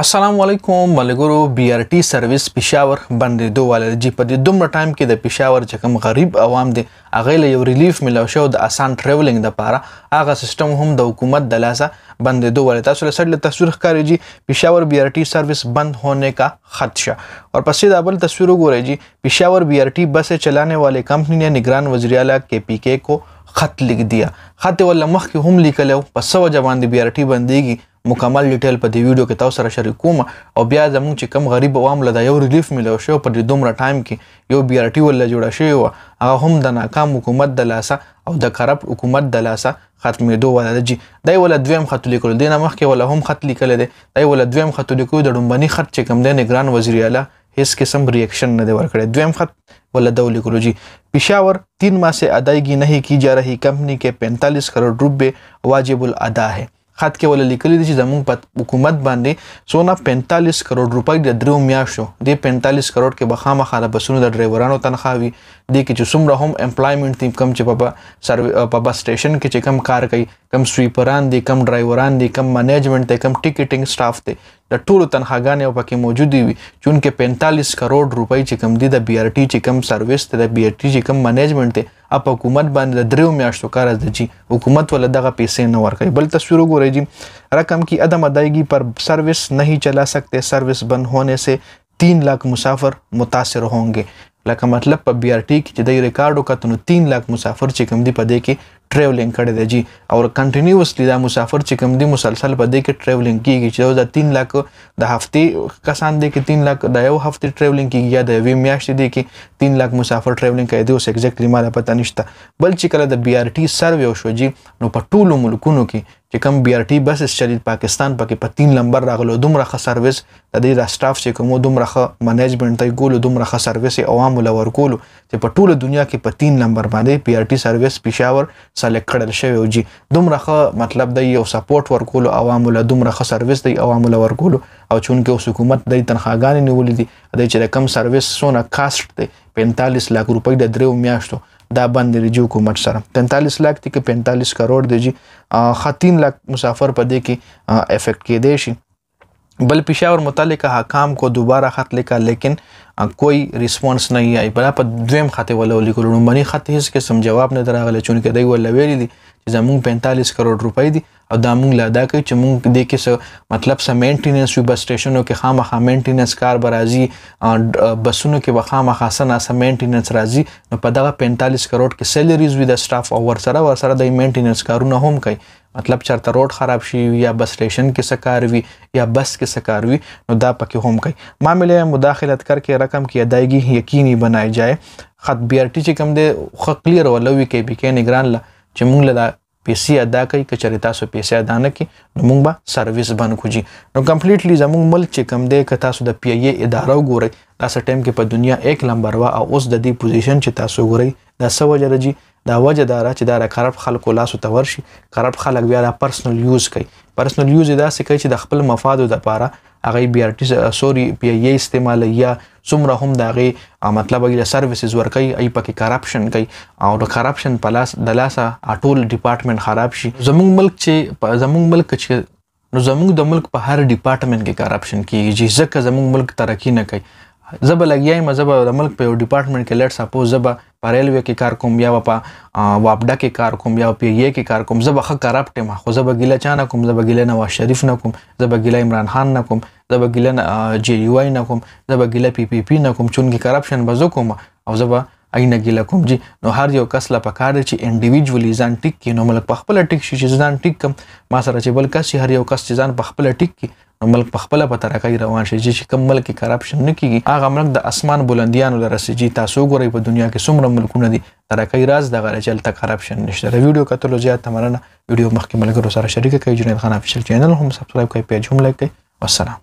السلام علیکم ملګرو بی آر ټی سرویس پېښور باندې دوه جی په دې دومره ټایم کې د پېښور چې کوم غریب عوام دي هغه له یو ریلیف ملو شو د اسان ټریولینګ د پاره هغه سیستم هم د حکومت د لاسه باندې دوه تاسو له سړي تصویر ښکاری جی پېښور بی آر ټی سرویس بند होने का خدشه और پسې د ابل تصویر وګورئ جی پېښور بی آر ټی بس چلانے वाले कंपनी ने निगरान वजीर अला के पी के को خط لیک دیا خط ول مخ کې هم لیکلو په سو ځوان دی بی آر ټی بنديږي مکمل ډیټیل په دې ویډیو کې تاسو سره شریکوم او بیا زموږ چې کم غریب عوام لدا یو ریلیف ملو شو په دې دومره ټایم کې یو بی آر ټي ول جوړ شوی و هغه هم د ناکام حکومت د لاسه او د کرپ حکومت د لاسه ختمېدو ولاده جی دای ول دویم خط لیکل دینه مخکې ول هم خط لیکل دی دای ول دویم خط لیکو د ډومبني خط چې کم دی نگران وزیر اعلی هیڅ قسم ریاکشن نه دی ورکړی دویم خط ول دولی کلو जी पिशावर तीन माह से अदायगी नहीं की जा रही कंपनी के 45 करोड़ रुपए वाजिबुल अदा है خط کې ول لیکل دي چې زموږ په حکومت باندې سونا 45 کروڑ روپۍ د درو میاشتو د 45 کروڑ کې بخامه خاله بسونو د ډرایورانو تنخواوي د کې چې څومره هم امپلایمنت تیم کم چې په سروي په بس سټیشن کې چې کم کار کوي کم سویپران دي کم ډرایوران دي کم منیجمنت دي کم ټیکټینګ سټاف دي د ټولو تنخواګانې او پکې موجودې وي چونکه 45 کروڑ روپۍ چې کم دي د بي ار ټي چې کم سرویس ته د بي ار ټي چې کم منیجمنت ته اپ حکومت باندې د دریو میاشتو کار از دي حکومت ول دغه پیسې نه ورکړي بل تصویر وګورئ جی رقم کی عدم ادائیگی پر سروس نہیں چلا سکتے سروس بند ہونے سے تین لاکھ مسافر متاثر ہوں گے لکه مطلب په بي ار ټي کې چې د ریکارډو کتنو 3 لاکھ مسافر چې کوم دی په دې کې ټریولینګ کړی دی جی او کنټینیوسلی دا مسافر چې کوم دی مسلسل په دې کې ټریولینګ کیږي چې دا 3 لک د هفته کسان دی کې 3 لک د یو هفته ټریولینګ کیږي یا د وی میاشتې دی کې 3 لک مسافر ټریولینګ کوي دی اوس ایگزیکټلی ما پته نشته بل چې کله د بی آر ټي سروې وشو جی نو په ټولو ملکونو کې چې کوم بی آر ټي بس چلی پاکستان پکې په 3 نمبر راغلو دومره ښه سرویس د دې را سټاف چې کوم دومره ښه منیجمنت یې ګولو دومره ښه سرویس عوامو لور کولو چې په ټوله دنیا کې په 3 نمبر باندې بی آر ټي سرویس پېښور سلیکټ کړل شوی او جی دومره ښه مطلب دی یو سپورټ ورکول عوامو له دومره ښه سرویس دی عوامو له ورکول او چونکه اوس حکومت د تنخواګانې نیولې دي د چې کم سرویس سونه کاست دی 45 لک روپۍ د درو میاشتو دا باندې رجو حکومت سره 45 لک تک 45 کروڑ دی جی 3 لک مسافر پدې کې افیکټ کې دی شي बल पेशा और मुतल हकाम को दोबारा ख़त लिखा लेकिन आ, कोई रिस्पॉन्स नहीं आई बला په دویم خاطه ولا ولیکل لومبني خاطه هیڅ قسم جواب نه دراغله چون کې دی ولا ویلي دي چې زمون 45 کروڑ روپۍ دي او دا مونږ لا ادا کوي چې مونږ د کې څه مطلب سم مینټیننس وي بس سټیشنو کې خامخا مینټیننس کار برازي بسونو کې بخامخا سنا سم مینټیننس راځي نو په دغه 45 کروڑ کې سیلریز وي د سټاف او ور سره ور سره د مینټیننس کارونه هم کوي مطلب چرته روډ خراب شي یا بس سټیشن کې سکار وي یا بس کې سکار وي نو دا پکې هم کوي معاملې مداخلت کرکے رقم کی ادائیگی یقینی بنائی جائے خط بی آر ٹی چې کوم دی خو کلیر ولوي کې بي کې نگران لا چې مونږ له پیسې ادا کوي که چېرې تاسو پیسې ادا نه کړي نو موږ به سرویس بند کوجی نو کمپلیټلی زموږ ملک چې کوم دی که تاسو د پی ای اداره وګورئ دا څه ټایم کې په دنیا 1 نمبر وا او اوس د دې پوزیشن چې تاسو وګورئ دا څه وجه دا وجه دا را چې دا د کرپ خلکو لاسو ته ورشي کرپ خلک بیا د پرسنل یوز کوي پرسنل یوز دا څه کوي چې د خپل مفادو لپاره هغه بی آر ټي سوري پی ای e استعمال یا څومره هم دا غي مطلب هغه سرویسز ورکي ای پکې کرپشن کوي او د کرپشن پلاس د لاسه اټول ډپارټمنټ خراب شي زموږ ملک چې زموږ ملک چې نو زموږ د ملک په هر ډپارټمنټ کې کرپشن کیږي ځکه زموږ ملک ترقی نه کوي زبه لګیایم زبه د ملک په یو ډپارټمنټ کې لیټ سپوز زبه په ریلوی کې کار کوم یا په واپډا کې کار کوم یا په یی کې کار کوم زبه خه کرپټ ما خو زبه ګیله چانه کوم زبه ګیله نواز شریف نه کوم زبه ګیله عمران خان نه کوم زبه ګیله جی یو نه کوم زبه ګیله پی پی پی نه کوم چونګي کرپشن به زه کوم او زبه عینګي لکم جی نو هر یو کس لا پکار چې انډیویډوالي ځان ټیک کې نو ملک په خپل ټیک شي چې ځان ټیک کم ما سره چې بل کس هر یو کس چې ځان په خپل ټیک کې نو ملک په خپل په طریقې روان شي چې کوم ملک کې کرپشن نه کیږي هغه ملک د اسمان بلندیانو لرسېږي تاسو ګورئ په دنیا کې څومره ملکونه دي طریقې راز د غرچل ته کرپشن نشته د ویډیو کتلو زیات تمرنه ویډیو مخکې ملګرو سره شریک کړئ جنید خان افیشل چینل هم سبسکرایب کړئ پیج هم لایک کړئ والسلام